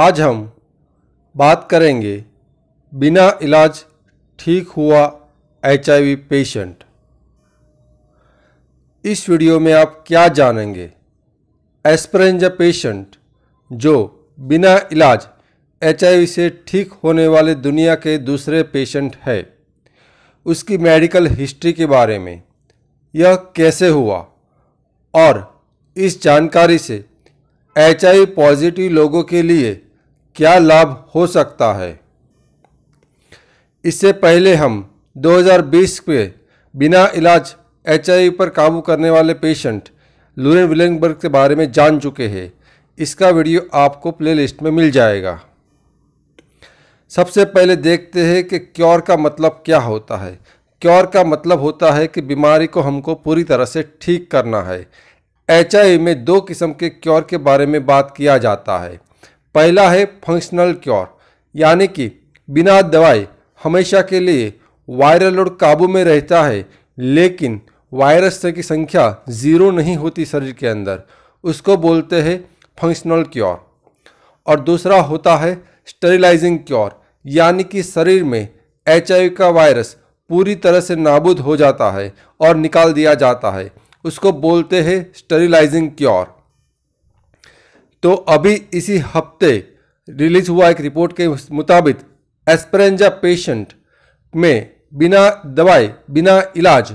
आज हम बात करेंगे बिना इलाज ठीक हुआ एच पेशेंट इस वीडियो में आप क्या जानेंगे एस्परेंजा पेशेंट जो बिना इलाज एच से ठीक होने वाले दुनिया के दूसरे पेशेंट है उसकी मेडिकल हिस्ट्री के बारे में यह कैसे हुआ और इस जानकारी से एच पॉजिटिव लोगों के लिए क्या लाभ हो सकता है इससे पहले हम 2020 के बिना इलाज एच पर काबू करने वाले पेशेंट लूरेन विलेनबर्ग के बारे में जान चुके हैं इसका वीडियो आपको प्लेलिस्ट में मिल जाएगा सबसे पहले देखते हैं कि क्योर का मतलब क्या होता है क्योर का मतलब होता है कि बीमारी को हमको पूरी तरह से ठीक करना है एच में दो किस्म के क्योर के बारे में बात किया जाता है पहला है फंक्शनल क्योर यानी कि बिना दवाई हमेशा के लिए वायरल लोड काबू में रहता है लेकिन वायरस की संख्या ज़ीरो नहीं होती शरीर के अंदर उसको बोलते हैं फंक्शनल क्योर और दूसरा होता है स्टरिलाइजिंग क्योर यानी कि शरीर में एच का वायरस पूरी तरह से नाबूद हो जाता है और निकाल दिया जाता है उसको बोलते हैं स्टरिलाइजिंग क्योर तो अभी इसी हफ्ते रिलीज हुआ एक रिपोर्ट के मुताबिक एस्परेंजा पेशेंट में बिना दवाई बिना इलाज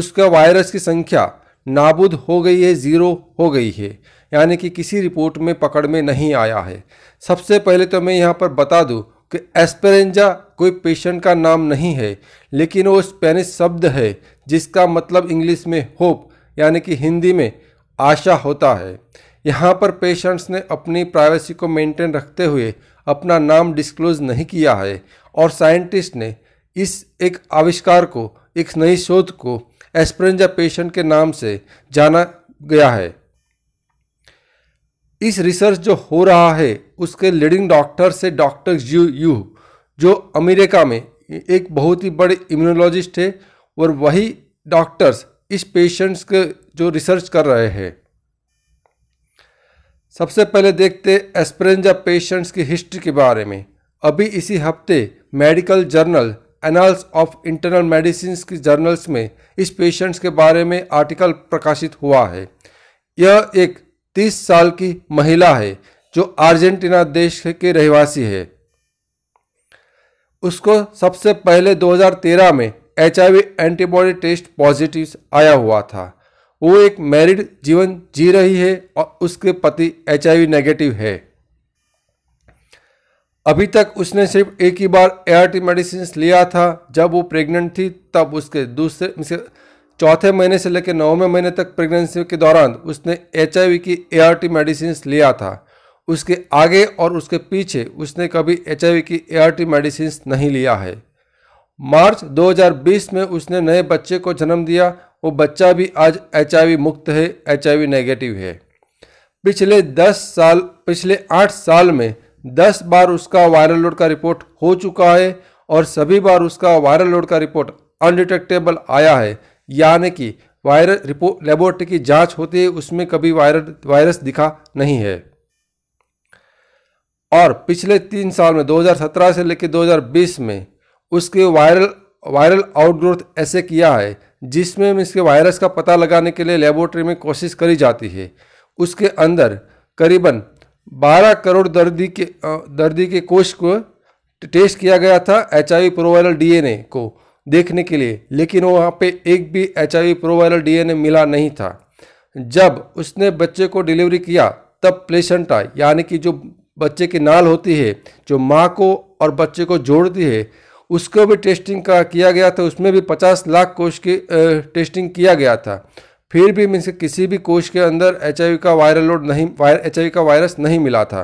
उसका वायरस की संख्या नाबूद हो गई है ज़ीरो हो गई है यानी कि किसी रिपोर्ट में पकड़ में नहीं आया है सबसे पहले तो मैं यहाँ पर बता दूँ कि एस्परेंजा कोई पेशेंट का नाम नहीं है लेकिन वो स्पेनिश शब्द है जिसका मतलब इंग्लिश में होप यानी कि हिंदी में आशा होता है यहाँ पर पेशेंट्स ने अपनी प्राइवेसी को मेंटेन रखते हुए अपना नाम डिस्क्लोज नहीं किया है और साइंटिस्ट ने इस एक आविष्कार को एक नई शोध को एस्प्रेंजा पेशेंट के नाम से जाना गया है इस रिसर्च जो हो रहा है उसके लीडिंग डॉक्टर से डॉक्टर यू यू जो अमेरिका में एक बहुत ही बड़े इम्यूनोलॉजिस्ट है और वही डॉक्टर्स इस पेशेंट्स के जो रिसर्च कर रहे हैं सबसे पहले देखते एस्परेंजा पेशेंट्स की हिस्ट्री के बारे में अभी इसी हफ्ते medical journal Annals of Internal Medicine की जर्नल्स में इस पेशेंट्स के बारे में आर्टिकल प्रकाशित हुआ है यह एक 30 साल की महिला है जो अर्जेंटीना देश के रहवासी है उसको सबसे पहले 2013 में एच एंटीबॉडी टेस्ट पॉजिटिव आया हुआ था वो एक मैरिड जीवन जी रही है और उसके पति एच नेगेटिव है अभी तक उसने सिर्फ एक ही बार ए आर मेडिसिन लिया था जब वो प्रेग्नेंट थी तब उसके दूसरे चौथे महीने से लेकर नौवें महीने तक प्रेगनेंसी के दौरान उसने एच की ए आर मेडिसिन लिया था उसके आगे और उसके पीछे उसने कभी एच की ए आर मेडिसिन नहीं लिया है मार्च 2020 में उसने नए बच्चे को जन्म दिया वो बच्चा भी आज एच मुक्त है एच नेगेटिव है पिछले दस साल पिछले आठ साल में दस बार उसका वायरल लोड का रिपोर्ट हो चुका है और सभी बार उसका वायरल लोड का रिपोर्ट अनडिटेक्टेबल आया है यानी कि वायरल रिपोर्ट लेबोरेटरी की जांच होती है उसमें कभी वायरल वायरस दिखा नहीं है और पिछले तीन साल में 2017 से लेकर 2020 में उसके वायरल वायरल आउटग्रोथ ऐसे किया है जिसमें इसके वायरस का पता लगाने के लिए लेबोरेटरी में कोशिश करी जाती है उसके अंदर करीबन 12 करोड़ दर्दी के दर्दी के कोष को टेस्ट किया गया था एच आई प्रोवायरल डीएनए को देखने के लिए लेकिन वहाँ पे एक भी एच आई प्रोवायरल डीएनए मिला नहीं था जब उसने बच्चे को डिलीवरी किया तब प्लेसेंटा यानी कि जो बच्चे की नाल होती है जो माँ को और बच्चे को जोड़ती है उसको भी टेस्टिंग का किया गया था उसमें भी पचास लाख कोश की टेस्टिंग किया गया था फिर भी मीन्स किसी भी कोष के अंदर एच का वायरल लोड नहीं एच का वायरस नहीं मिला था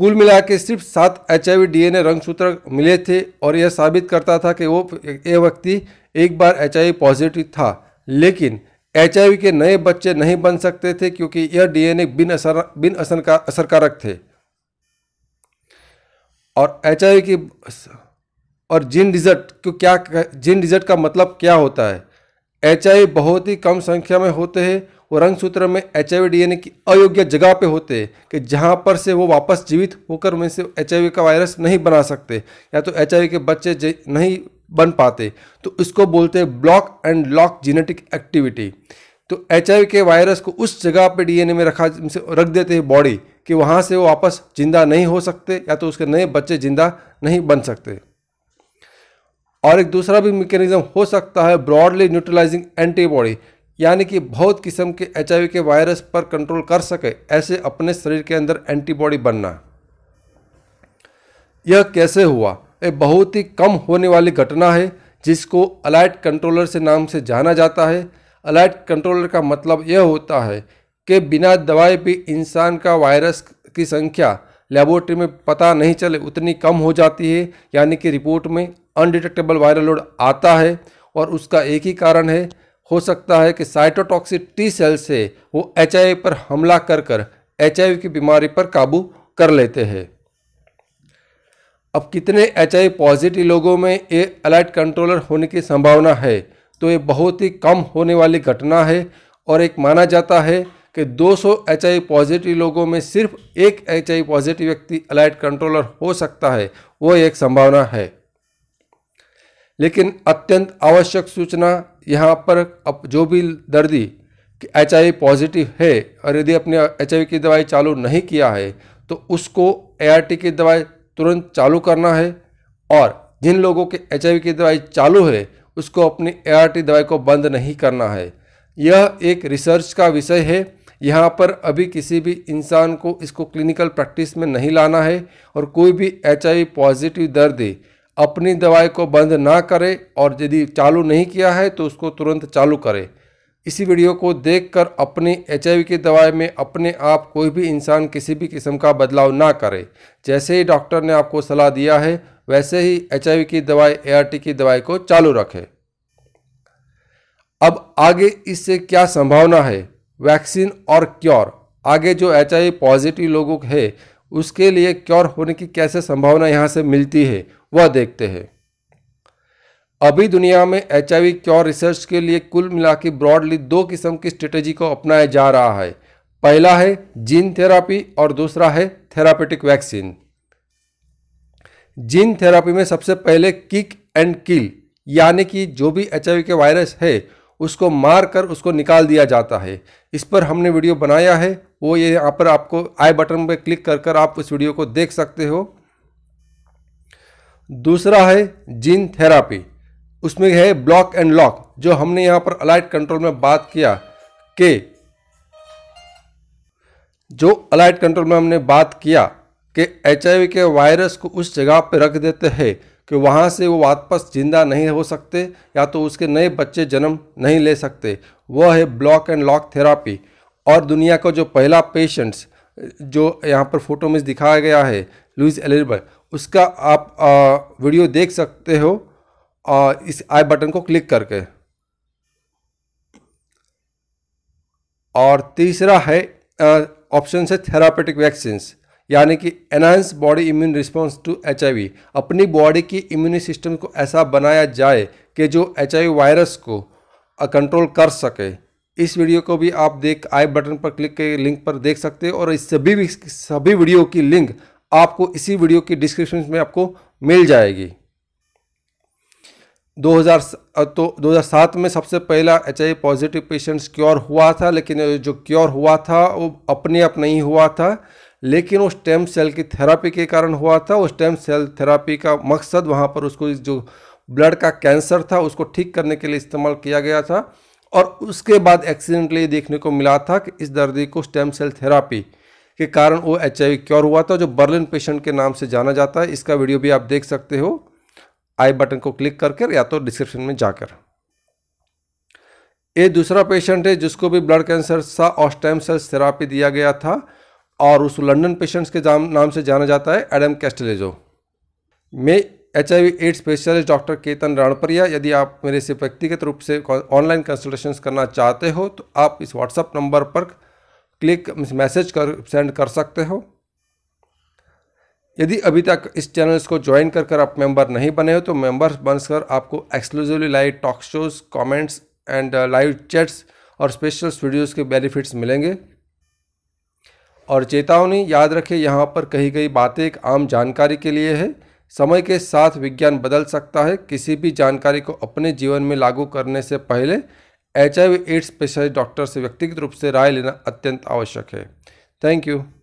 कुल मिला के सिर्फ सात एच आई डीएनए रंगसूत्र मिले थे और यह साबित करता था कि वो ये व्यक्ति एक बार एच पॉजिटिव था लेकिन एच के नए बच्चे नहीं बन सकते थे क्योंकि यह डीएनए बिन असर बिन असर का असरकारक थे और एच की और जिन डिजर्ट को क्या जिन डिज़र्ट का मतलब क्या होता है एच बहुत ही कम संख्या में होते हैं वो रंग सूत्र में एच डीएनए की अयोग्य जगह पे होते हैं कि जहाँ पर से वो वापस जीवित होकर उनमें से एच का वायरस नहीं बना सकते या तो एच के बच्चे नहीं बन पाते तो इसको बोलते हैं block and lock genetic activity तो एच के वायरस को उस जगह पे डीएनए में रखा रख देते हैं बॉडी कि वहाँ से वो वापस जिंदा नहीं हो सकते या तो उसके नए बच्चे जिंदा नहीं बन सकते और एक दूसरा भी मेकेनिज़्म हो सकता है ब्रॉडली न्यूट्रलाइजिंग एंटीबॉडी यानी कि बहुत किस्म के एच के वायरस पर कंट्रोल कर सके ऐसे अपने शरीर के अंदर एंटीबॉडी बनना यह कैसे हुआ एक बहुत ही कम होने वाली घटना है जिसको अलाइट कंट्रोलर से नाम से जाना जाता है अलाइट कंट्रोलर का मतलब यह होता है के बिना दवाई भी इंसान का वायरस की संख्या लेबोरेटरी में पता नहीं चले उतनी कम हो जाती है यानी कि रिपोर्ट में अनडिटेक्टेबल वायरल लोड आता है और उसका एक ही कारण है हो सकता है कि साइटोटॉक्सिक टी सेल से वो एच पर हमला कर कर एच की बीमारी पर काबू कर लेते हैं अब कितने एच पॉजिटिव लोगों में ये अलर्ट कंट्रोलर होने की संभावना है तो ये बहुत ही कम होने वाली घटना है और एक माना जाता है कि 200 सौ पॉजिटिव लोगों में सिर्फ एक एच पॉजिटिव व्यक्ति अलाइट कंट्रोलर हो सकता है वो एक संभावना है लेकिन अत्यंत आवश्यक सूचना यहाँ पर अब जो भी दर्दी कि एच पॉजिटिव है और यदि अपने एच की दवाई चालू नहीं किया है तो उसको ए की दवाई तुरंत चालू करना है और जिन लोगों के एच की दवाई चालू है उसको अपनी ए दवाई को बंद नहीं करना है यह एक रिसर्च का विषय है यहाँ पर अभी किसी भी इंसान को इसको क्लिनिकल प्रैक्टिस में नहीं लाना है और कोई भी एच पॉजिटिव दर्द अपनी दवाई को बंद ना करे और यदि चालू नहीं किया है तो उसको तुरंत चालू करे इसी वीडियो को देखकर अपने एच की दवाई में अपने आप कोई भी इंसान किसी भी किस्म का बदलाव ना करे जैसे ही डॉक्टर ने आपको सलाह दिया है वैसे ही एच की दवाई ए की दवाई को चालू रखें अब आगे इससे क्या संभावना है वैक्सीन और क्योर आगे जो एच पॉजिटिव लोगों है उसके लिए क्योर होने की कैसे संभावना यहाँ से मिलती है वह देखते हैं अभी दुनिया में एच क्योर रिसर्च के लिए कुल मिला के ब्रॉडली दो किस्म की स्ट्रेटेजी को अपनाया जा रहा है पहला है जीन थेरापी और दूसरा है थेरापेटिक वैक्सीन जीन थेरापी में सबसे पहले किक एंड किल यानी कि जो भी एच के वायरस है उसको मार कर उसको निकाल दिया जाता है इस पर हमने वीडियो बनाया है वो ये यहाँ पर आपको आई बटन पर क्लिक कर कर आप उस वीडियो को देख सकते हो दूसरा है जीन थेरापी उसमें है ब्लॉक एंड लॉक जो हमने यहाँ पर अलाइट कंट्रोल में बात किया के जो अलाइट कंट्रोल में हमने बात किया कि एच के वायरस को उस जगह पर रख देते हैं कि वहाँ से वो वापस जिंदा नहीं हो सकते या तो उसके नए बच्चे जन्म नहीं ले सकते वह है ब्लॉक एंड लॉक थेरापी और दुनिया का जो पहला पेशेंट्स जो यहाँ पर फोटो में दिखाया गया है लुइस एलिजबर्ट उसका आप आ, वीडियो देख सकते हो आ, इस आई बटन को क्लिक करके और तीसरा है ऑप्शन से थेरापेटिक वैक्सीन्स यानी कि enhance body immune response to H अपनी बॉडी की इम्यून सिस्टम को ऐसा बनाया जाए कि जो एच वायरस को कंट्रोल कर सके इस वीडियो को भी आप देख आई बटन पर क्लिक के लिंक पर देख सकते हैं और इस सभी सभी वीडियो की लिंक आपको इसी वीडियो की डिस्क्रिप्शन में आपको मिल जाएगी 2000 तो 2007 में सबसे पहला एच पॉजिटिव पेशेंट्स क्योर हुआ था लेकिन जो क्योर हुआ था वो अपने आप नहीं हुआ था लेकिन वो स्टेम सेल की थेरापी के कारण हुआ था उस स्टेम सेल थेरापी का मकसद वहाँ पर उसको जो ब्लड का कैंसर था उसको ठीक करने के लिए इस्तेमाल किया गया था और उसके बाद एक्सीडेंटली देखने को मिला था कि इस दर्दी को स्टेम सेल थेरापी के कारण वो एच क्योर हुआ था जो बर्लिन पेशेंट के नाम से जाना जाता है इसका वीडियो भी आप देख सकते हो आई बटन को क्लिक करके या तो डिस्क्रिप्शन में जाकर ये दूसरा पेशेंट है जिसको भी ब्लड कैंसर था और स्टेम सेल थेरापी दिया गया था और उस लंदन पेशेंट्स के नाम से जाना जाता है एडम कैस्टलेजो मैं H I AIDS specialist doctor Ketan Ranpriya यदि आप मेरे से व्यक्तिगत रूप से ऑनलाइन कंसल्टेशन करना चाहते हो तो आप इस व्हाट्सएप नंबर पर क्लिक मैसेज कर सेंड कर सकते हो यदि अभी तक इस चैनल्स को ज्वाइन कर कर आप मेंबर नहीं बने हो तो मेंबर बनकर आपको exclusively live talk shows comments and live chats और स्पेशल वीडियोज़ के बेनिफिट्स मिलेंगे और चेतावनी याद रखें यहाँ पर कही गई बातें एक आम जानकारी के लिए है समय के साथ विज्ञान बदल सकता है किसी भी जानकारी को अपने जीवन में लागू करने से पहले H I AIDS specialist doctor से व्यक्तिगत रूप से राय लेना अत्यंत आवश्यक है थैंक यू